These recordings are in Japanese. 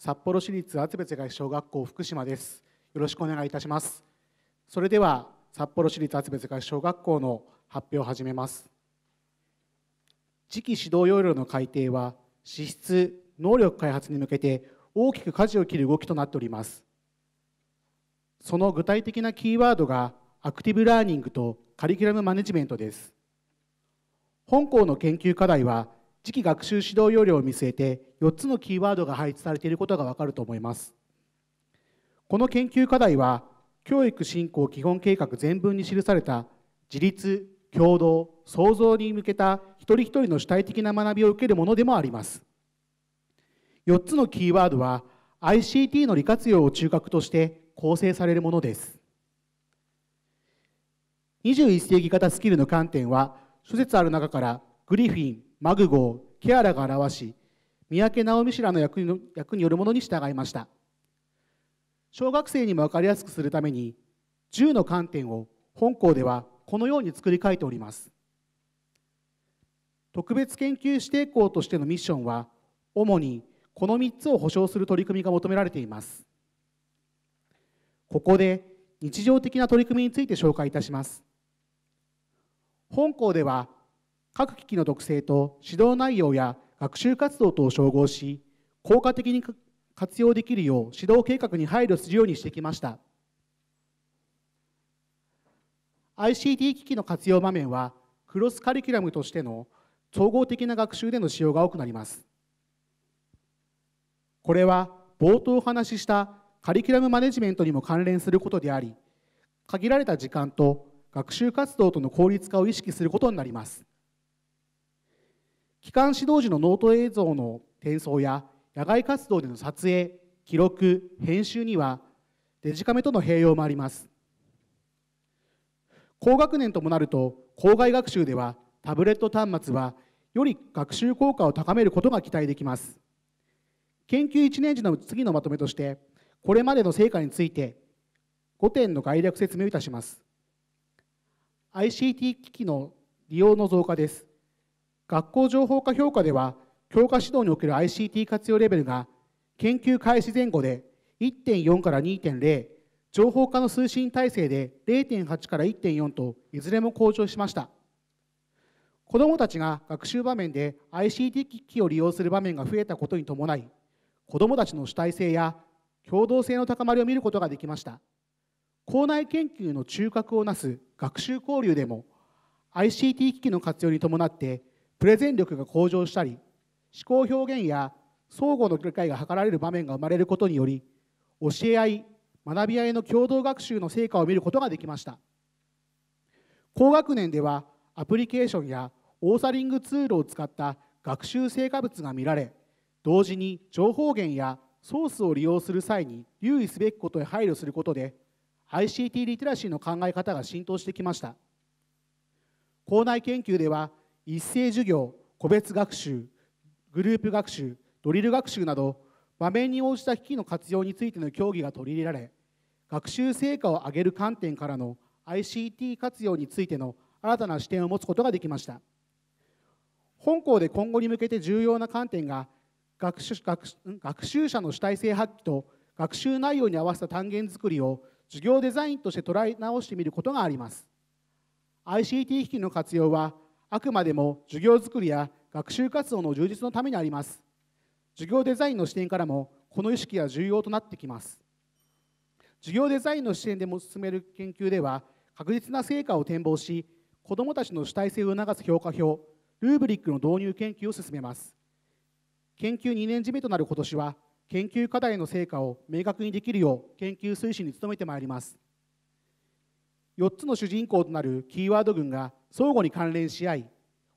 札幌市立厚別外小学校福島ですよろしくお願いいたしますそれでは札幌市立厚別外小学校の発表を始めます次期指導要領の改定は資質能力開発に向けて大きく舵を切る動きとなっておりますその具体的なキーワードがアクティブラーニングとカリキュラムマネジメントです本校の研究課題は次期学習指導要領を見据えて4つのキーワードが配置されていることがわかると思います。この研究課題は教育振興基本計画全文に記された自立、共同、創造に向けた一人一人の主体的な学びを受けるものでもあります。4つのキーワードは ICT の利活用を中核として構成されるものです。21世紀型スキルの観点は諸説ある中からグリフィン、マグゴをケアラが表し、三宅直美氏らの役の役によるものに従いました。小学生にも分かりやすくするために、銃の観点を本校ではこのように作り変えております。特別研究指定校としてのミッションは、主にこの3つを保障する取り組みが求められています。ここで日常的な取り組みについて紹介いたします。本校では各機器の特性と指導内容や学習活動とを照合し効果的に活用できるよう指導計画に配慮するようにしてきました ICT 機器の活用場面はクロスカリキュラムとしての総合的な学習での使用が多くなりますこれは冒頭お話ししたカリキュラムマネジメントにも関連することであり限られた時間と学習活動との効率化を意識することになります機関指導時のノート映像の転送や野外活動での撮影、記録、編集にはデジカメとの併用もあります。高学年ともなると校外学習ではタブレット端末はより学習効果を高めることが期待できます。研究1年時の次のまとめとしてこれまでの成果について5点の概略説明をいたします。ICT 機器の利用の増加です。学校情報化評価では、教科指導における ICT 活用レベルが、研究開始前後で1.4から2.0、情報化の推進体制で0.8から1.4といずれも向上しました。子どもたちが学習場面で ICT 機器を利用する場面が増えたことに伴い、子どもたちの主体性や共同性の高まりを見ることができました。校内研究の中核をなす学習交流でも ICT 機器の活用に伴ってプレゼン力が向上したり思考表現や相互の理解が図られる場面が生まれることにより教え合い学び合いの共同学習の成果を見ることができました高学年ではアプリケーションやオーサリングツールを使った学習成果物が見られ同時に情報源やソースを利用する際に留意すべきことへ配慮することで ICT リテラシーの考え方が浸透してきました校内研究では一斉授業個別学習グループ学習ドリル学習など場面に応じた機器の活用についての協議が取り入れられ学習成果を上げる観点からの ICT 活用についての新たな視点を持つことができました本校で今後に向けて重要な観点が学習学習者の主体性発揮と学習内容に合わせた単元作りを授業デザインとして捉え直してみることがあります ICT 機器の活用はあくまでも授業づくりや学習活動の充実のためにあります授業デザインの視点からもこの意識は重要となってきます授業デザインの視点でも進める研究では確実な成果を展望し子どもたちの主体性を促す評価表ルーブリックの導入研究を進めます研究2年締目となる今年は研究課題の成果を明確にできるよう研究推進に努めてまいります4つの主人公となるキーワード群が相互に関連し合い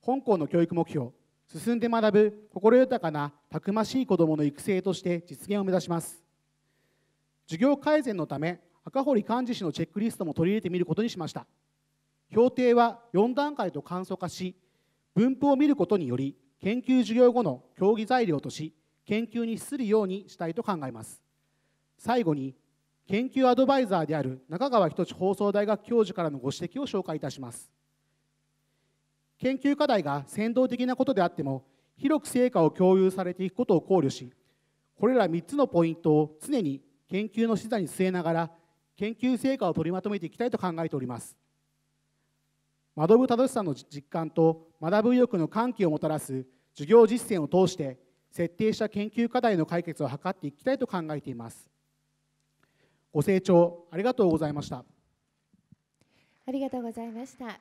本校の教育目標進んで学ぶ心豊かなたくましい子どもの育成として実現を目指します授業改善のため赤堀幹事氏のチェックリストも取り入れてみることにしました評定は4段階と簡素化し分布を見ることにより研究授業後の協議材料とし研究に資するようにしたいと考えます最後に研究アドバイザーである中川仁放送大学教授からのご指摘を紹介いたします研究課題が先導的なことであっても広く成果を共有されていくことを考慮しこれら3つのポイントを常に研究の資座に据えながら研究成果を取りまとめていきたいと考えております学ぶ正しさの実感と学ぶ意欲の喚起をもたらす授業実践を通して設定した研究課題の解決を図っていきたいと考えていますご清聴ありがとうございましたありがとうございました